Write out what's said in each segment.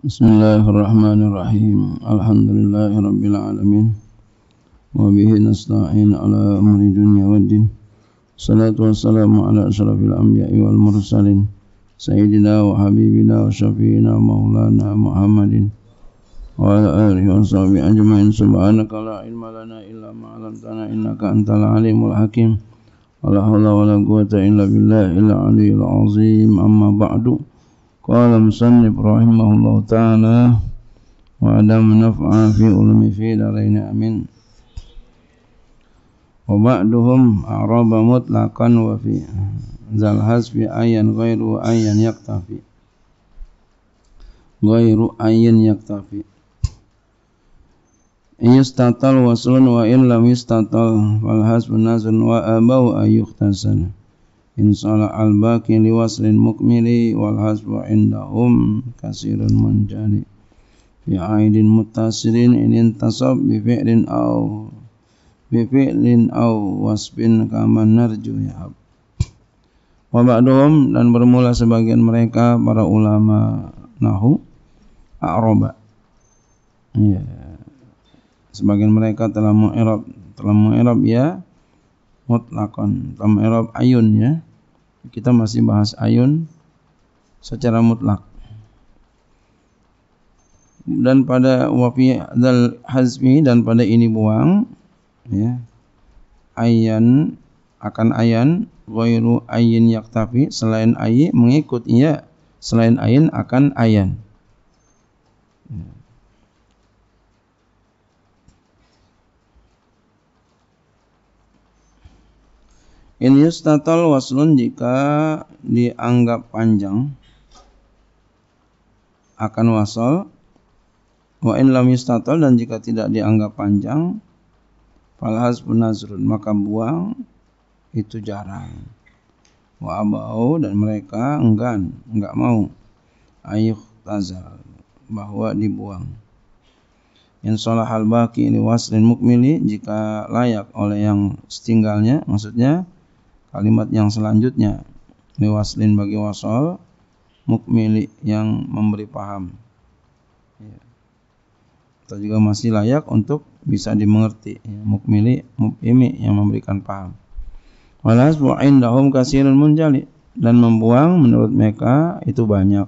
بسم الله الرحمن الرحيم الحمد لله رب العالمين وبه نستعين على أمر الدنيا والدين الصلاة والسلام على أشرف الأنبياء والمرسلين سيدنا وحبيبنا وشفينا مولانا محمد وعلى آله وصحبه أجمعين سبحانك لا علم لنا إلا ما علمتنا إنك أنت العليم الحكيم ولا حول ولا قوة إلا بالله العلي العظيم أما بعد قال المصنف رحمه الله تعالى وعدم نفع في علم في دارين أمين وبعدهم أعرب مطلقا وفي ذا الحذف أيا غير أيا يقتفي غير أيا يقتفي إن يستطل وصل وإن لم يستطل فالحذف ناس وأبوا أن يختسن in sala al baki li waslin mukmili wal hasbu indahum kasirun manjani fi aidin mutasirin in intasab bi fi'lin aw bi fi'lin aw wasbin kama narju ya ab wa ba'dhum dan bermula sebagian mereka para ulama nahu aroba ya sebagian mereka telah mu'irab telah mu'irab ya mutlakon telah mu'irab ayun ya kita masih bahas ayun secara mutlak. Dan pada wafi dal hazmi dan pada ini buang ya. Ayan akan ayan ghairu ayin yaktafi selain ayi mengikut ia selain ayin akan ayan. Ya. In yustatal waslun jika dianggap panjang akan wasal wa in lam yustatal dan jika tidak dianggap panjang falhas punazrun maka buang itu jarang wa abau dan mereka enggan enggak mau ayuh tazal bahwa dibuang yang sholah al baki ini waslin mukmili jika layak oleh yang setinggalnya maksudnya Kalimat yang selanjutnya liwaslin bagi wasol mukmili yang memberi paham. Ya. Kita juga masih layak untuk bisa dimengerti. Ya. Mukmili mukimi yang memberikan paham. Walas buain dahum kasirun munjali dan membuang menurut mereka itu banyak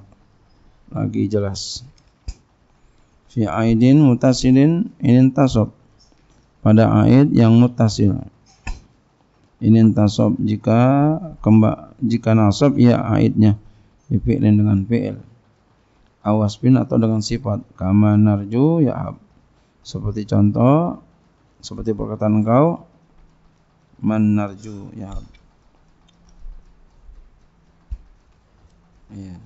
lagi jelas. Fi aidin mutasilin inin pada aid yang mutasil ini tasob jika kemba, jika nasab ya aidnya difi'lin dengan fi'il awas bin atau dengan sifat kama narju ya ab. seperti contoh seperti perkataan kau man narju ya ya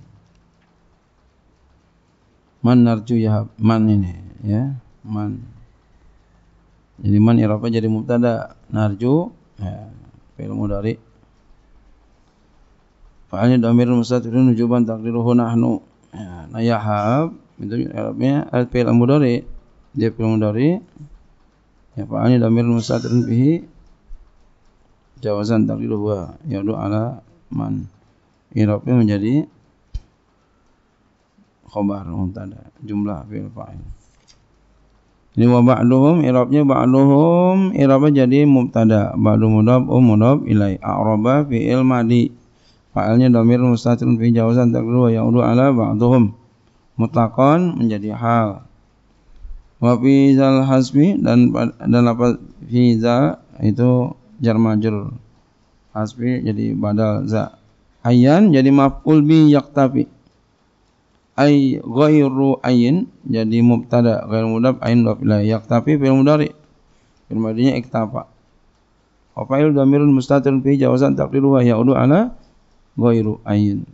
man narju ya man ini ya man jadi man irafa ya jadi mubtada narju ya fi'il dari fa'alnya damir mustatirun nujuban taqdiruhu nahnu ya, nah yahab itu Arabnya ya, al fi'il dari dia fi'il dari ya fa'alnya damir mustatirun bihi jawazan taqdiruhu yaudu ala man Irabnya menjadi khobar muntada jumlah fi'il fa'il jadi wa ba'duhum i'rabnya ba'duhum i'rabnya jadi mubtada, ba'du mudab, um mudhaf ilai fi fi'il madi. Fa'ilnya dhamir mustatirun fi jawazan taqdiru wa ya'udu ala ba'duhum. Mutlaqan menjadi hal. Wa zal hasbi dan dan apa fi itu jar majrur. Hasbi jadi badal za. ayan jadi maf'ul bi yaktafi ay ghairu ayin jadi mubtada ghair mudaf ayin yak tapi fil mudari fil madinya iktafa wa fa'il dhamirun mustatirun fi jawazan wa ya'udu ala ghairu ayin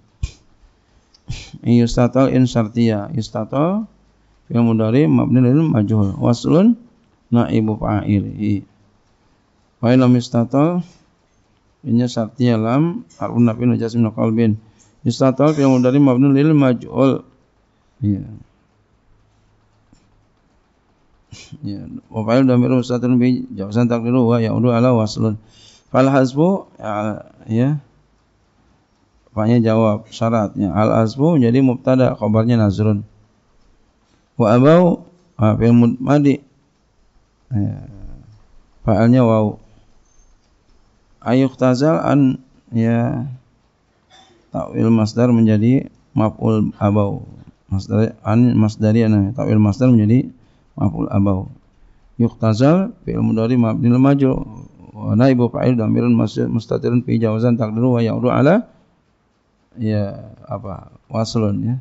yustatal in syartiya yustatal fil mudari mabni lil majhul waslun naibu fa'ilihi wa lam yustatal inya syartiya lam harfun nafin wa jasmin qalbin yustatal fil mudari mabni lil majhul Iya. Ya. Ya, wa fa'il dhamir mustatirun bi jawzan taqdiru wa ya'udu ala waslun. Fal hasbu ya, ya. Fa'nya jawab syaratnya. Al hasbu jadi mubtada khabarnya nazrun. Wa abau fa'il mudmadi. Ya. Fa'alnya waw. Ayuk tazal an ya takwil masdar menjadi maf'ul abau masdar an ana ta'wil masdar menjadi maf'ul abau yuqtazal fi'il mudhari mabnil maju wa naibu fa'il mas mustatirun fi jawazan taqdiru wa ya'udu ala ya apa waslun ya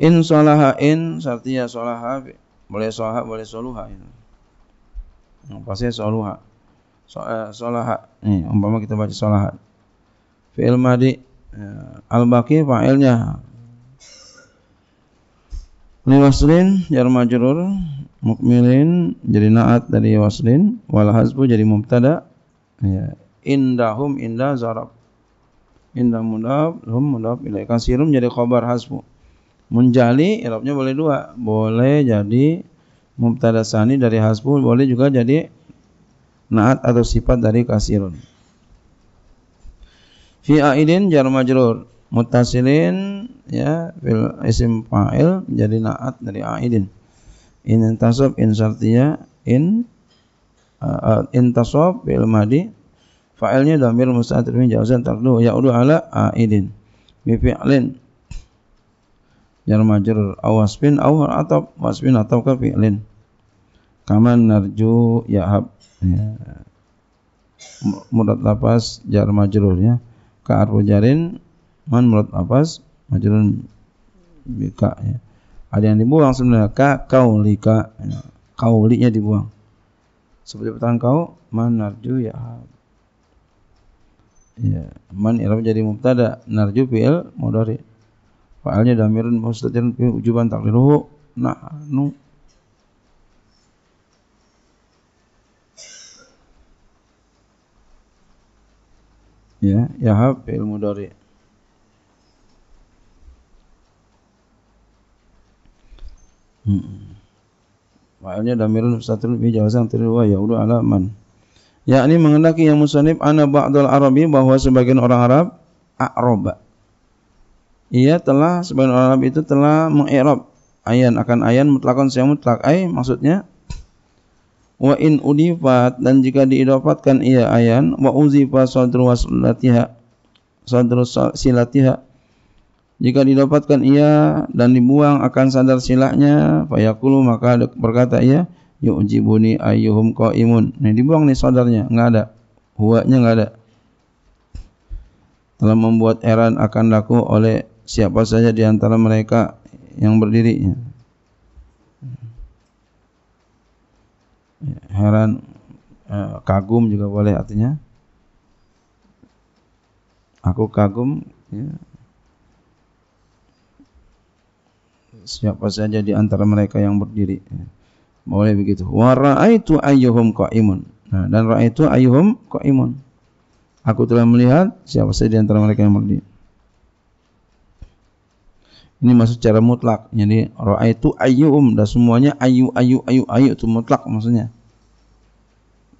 in salaha in syartiya salaha boleh salaha boleh soluha in. Ya. pasti ya soluha so, eh, salaha nih umpama kita baca salaha fi'il madi ya, al-baqi fa'ilnya Li waslin jar majrur mukmilin jadi naat dari waslin wal hasbu jadi mubtada ya indahum indah zarab indah mudab, hum mudab. ilaih kasirum jadi khabar hasbu munjali irabnya boleh dua boleh jadi mubtada sani dari hasbu boleh juga jadi naat atau sifat dari kasirun fi aidin jar majrur Mutasilin ya fil isim fa'il menjadi naat dari aidin in tasab in sartia in uh, tasab fil madi fa'ilnya dhamir mustatir min jawzan tardu udu ala aidin bi fi'lin jar majrur aw wasbin aw atau wasbin atau ka fi'lin kaman narju hab ya. mudat lapas jar ya ka arfu jarin Man mulut nafas majrun bika ya. Ada yang dibuang sebenarnya ka kaulika. Ya. Kaulinya dibuang. Seperti petang kau man narju ya ya man i'rab jadi mubtada narju fi'il mudhari fa'alnya damirun mustatirun fi ujuban taqdiruhu nahnu ya, ya hab, ilmu dari Hmm. Maknanya damirun satrul bi jawazan tirwa ya ulu ala man. Yakni mengendaki yang musannif ana ba'dal arabi bahwa sebagian orang Arab a'raba. Ia telah sebagian orang Arab itu telah mengi'rab ayan akan ayan mutlakon saya mutlak ay maksudnya wa in udifat dan jika diidopatkan ia ayan wa uzifa sadru waslatiha sadru silatiha jika didapatkan ia dan dibuang akan sadar silahnya, fayakulu maka berkata ia, yu'jibuni ayyuhum qaimun. Nih dibuang nih sadarnya, enggak ada. Huwanya enggak ada. Telah membuat eran akan laku oleh siapa saja di antara mereka yang berdiri. Heran eh, kagum juga boleh artinya. Aku kagum ya, siapa saja di antara mereka yang berdiri. Boleh begitu. Wa ra'aitu ayyuhum qa'imun. Nah, dan ra'aitu ayyuhum qa'imun. Aku telah melihat siapa saja di antara mereka yang berdiri. Ini maksud cara mutlak. Jadi itu ayu um dan semuanya ayu ayu ayu ayu itu mutlak maksudnya.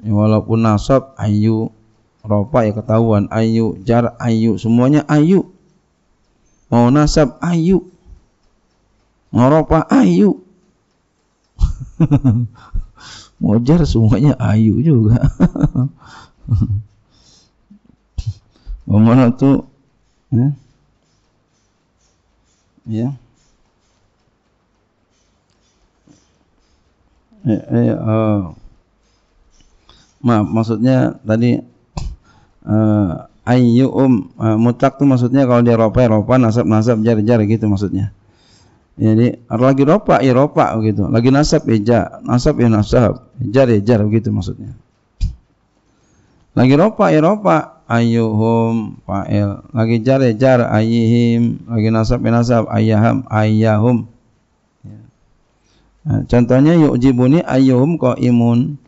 Ya, walaupun nasab ayu ropa ya ketahuan ayu jar ayu semuanya ayu mau nasab ayu Ngoropa ayu. Mojar semuanya ayu juga. Bagaimana itu ya. Ya. Ya, ya. ya. Eh, eh, uh, maaf maksudnya tadi uh, ayu um uh, mutak tuh maksudnya kalau dia ropa ropa nasab nasab jar jar gitu maksudnya jadi lagi ropa ya ropa begitu lagi nasab ya ja nasab ya nasab jar ya jar begitu maksudnya lagi ropa ya ropa ayuhum fa'il lagi jar ya jar ayihim lagi nasab ya nasab ayaham ayahum ya. nah, contohnya yujibuni ayuhum ko imun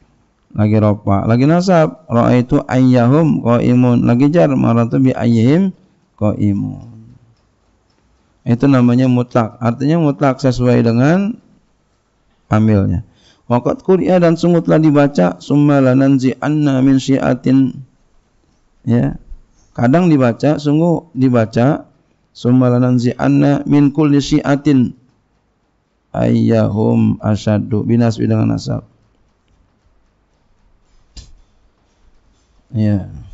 lagi ropa lagi nasab roa itu ayahum ko imun lagi jar maratu bi ayihim ko imun itu namanya mutlak. Artinya mutlak sesuai dengan amilnya. Waqat kuri'a dan sungguh telah dibaca summa lananzi anna min syi'atin ya. Kadang dibaca sungguh dibaca summa lananzi anna min kulli syi'atin ayyahum asyaddu binas dengan nasab. Ya. Yeah.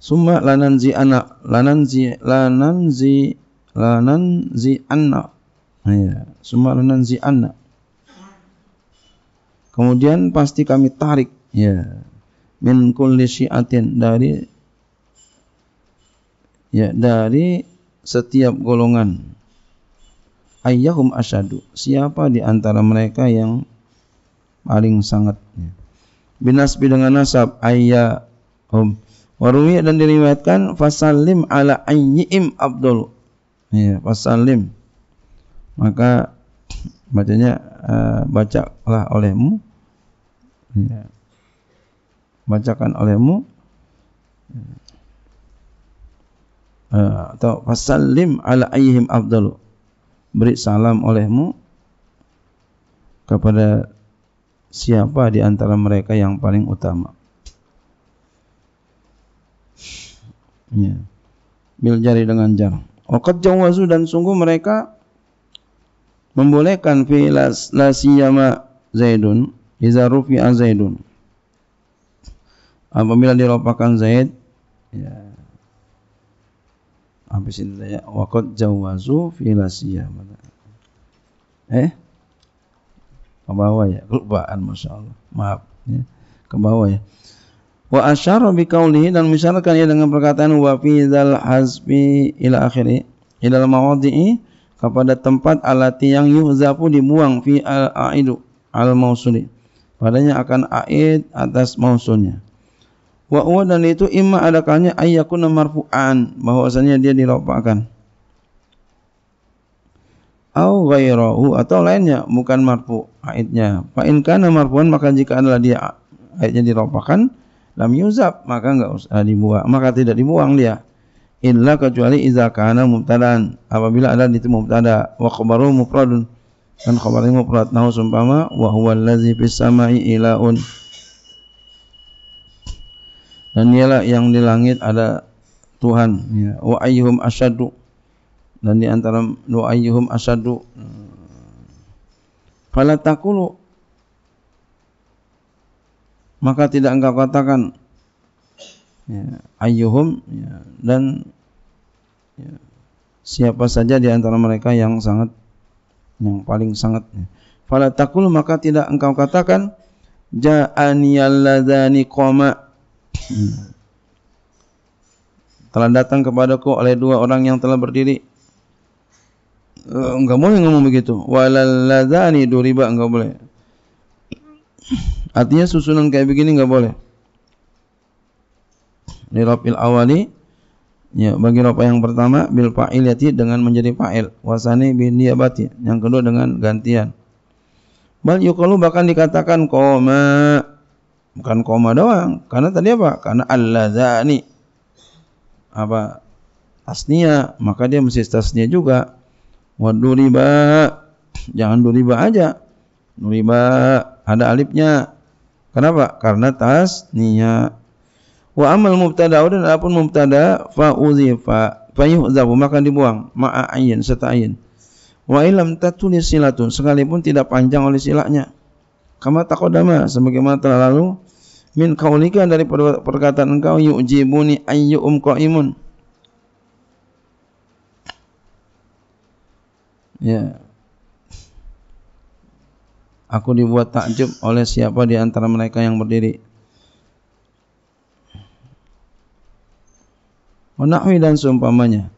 Summa lananzi ana lananzi lananzi lananzi anna. Ya, summa lananzi anna. Kemudian pasti kami tarik ya min kulli syiatin dari ya dari setiap golongan ayyahum asyadu siapa di antara mereka yang paling sangat ya. binasbi dengan nasab ayyahum Waruwi dan diriwayatkan fasalim ala ayyi'im Abdul. Ya, fasalim. Maka bacanya eh, bacalah olehmu. Ya. Bacakan olehmu. Eh, atau fasalim ala ayyihim Abdul. Beri salam olehmu kepada siapa di antara mereka yang paling utama. Ya. Bil jari dengan jar. Waqad jawazu dan sungguh mereka membolehkan fi la siyama Zaidun iza rufi Zaidun. Apabila diropakan Zaid ya habis itu ya waqad jawazu fi la Eh? Ke bawah ya, Lupaan, Masya Maaf. Ya. Ke bawah ya wa asyara bi qawlihi dan misalkan ia dengan perkataan wa fi dzal hasbi ila akhiri ila mawadhi'i kepada tempat alati yang yuhzafu dibuang fi al aidu al mausuli padanya akan aid atas mausulnya wa huwa dan itu imma adakannya ayyakun marfu'an bahwasanya dia dilopakkan au ghairahu atau lainnya bukan marfu aidnya fa in kana marfu'an maka jika adalah dia aidnya dilopakkan lam yuzab maka enggak usah dibuang maka tidak dibuang dia illa kecuali idza kana mubtadaan apabila ada di mubtada wa khabaru mufradun dan khabarnya mufrad nahu sumpama wa huwa allazi fis samai ilaun dan ialah yang di langit ada Tuhan ya wa ayyuhum asyaddu dan di antara wa ayyuhum asyaddu fala taqulu maka tidak engkau katakan ya, ayyuhum ya, dan ya, siapa saja di antara mereka yang sangat yang paling sangat ya. fala taqul maka tidak engkau katakan ja'ani alladzani qama hmm. telah datang kepadaku oleh dua orang yang telah berdiri eh, enggak boleh ngomong begitu walalladzani duriba enggak boleh Artinya susunan kayak begini nggak boleh. Ini awali ya bagi rupa yang pertama bil fa'il yati dengan menjadi fa'il wasani bin niyabati yang kedua dengan gantian bal yuqalu bahkan dikatakan koma bukan koma doang karena tadi apa karena allazani apa asnia maka dia mesti tasnia juga waduriba jangan duriba aja duriba ada alifnya Kenapa? Karena tasniya. Wa amal mubtada dan apun mubtada fa uzifa fa yuhzafu maka dibuang ma'a ayin serta ayin. Wa ilam tatulis silatun sekalipun tidak panjang oleh silaknya. Kama takodama sebagaimana telah lalu min kaulika dari perkataan engkau yu'jibuni ayyu'um qaimun. Ya. Yeah. Aku dibuat takjub oleh siapa di antara mereka yang berdiri. Menakwi dan seumpamanya.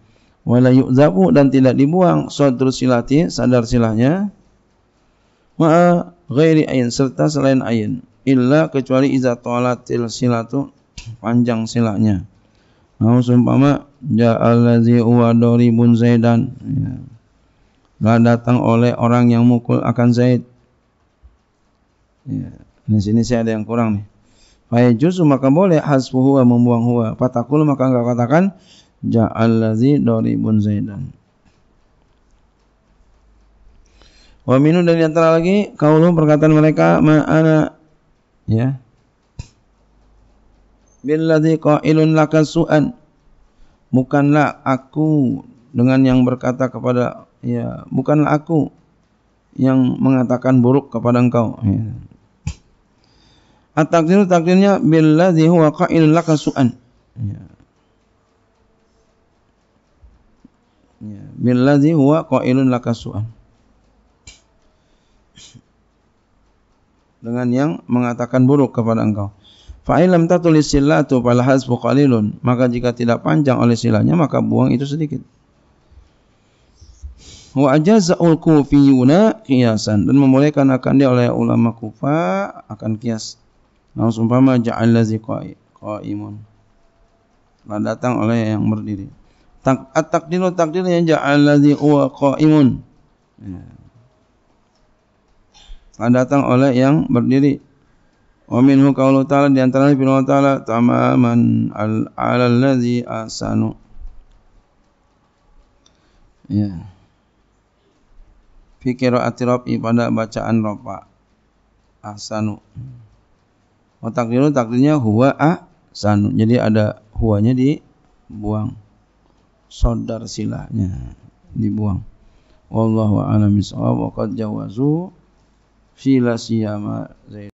Walayuk zabu dan tidak dibuang sodru silati, sadar silahnya. Ma'a ghairi ayin, serta selain ayin. Illa kecuali iza tolatil silatu, panjang silahnya. Mau seumpama, ja'al lazi uwadori bun zaidan. Ya. Lah datang oleh orang yang mukul akan Zaid. Ya. Di sini saya ada yang kurang nih. Fayajuzu maka boleh hasfu huwa membuang huwa. Fatakul maka enggak katakan ja'al ladzi zaidan. Wa minu dan antara lagi kaulu perkataan mereka ma'ana ya. Billadzi qailun laka su'an. Bukanlah aku dengan yang berkata kepada ya bukanlah aku yang mengatakan buruk kepada engkau ya. At-takdiru takdirnya billadzi huwa qa'il laka su'an. Ya. Ya, billadzi huwa qailun laka su'an. Dengan yang mengatakan buruk kepada engkau. Fa'ilam tatulis silatu pala hasbu Maka jika tidak panjang oleh silanya, maka buang itu sedikit. Wa ajaza'ul kufiyuna kiasan. Dan membolehkan akan dia oleh ulama kufa akan kias. Lalu seumpama ja'al ladzi qa'imun. Nah, datang oleh yang berdiri. Tak at takdiru takdir yang ja'al ladzi huwa qa'imun. Nah, datang oleh yang berdiri. Wa minhu qaulu ta'ala di antara firman ta'ala tamaman al 'alal ladzi asanu. Ya. Fi qira'ati pada bacaan ropa. Asanu wa oh, takdiru takdirnya huwa a sanu. Jadi ada huanya dibuang. Sodar silahnya dibuang. Wallahu a'lam bishawab wa qad jawazu fi la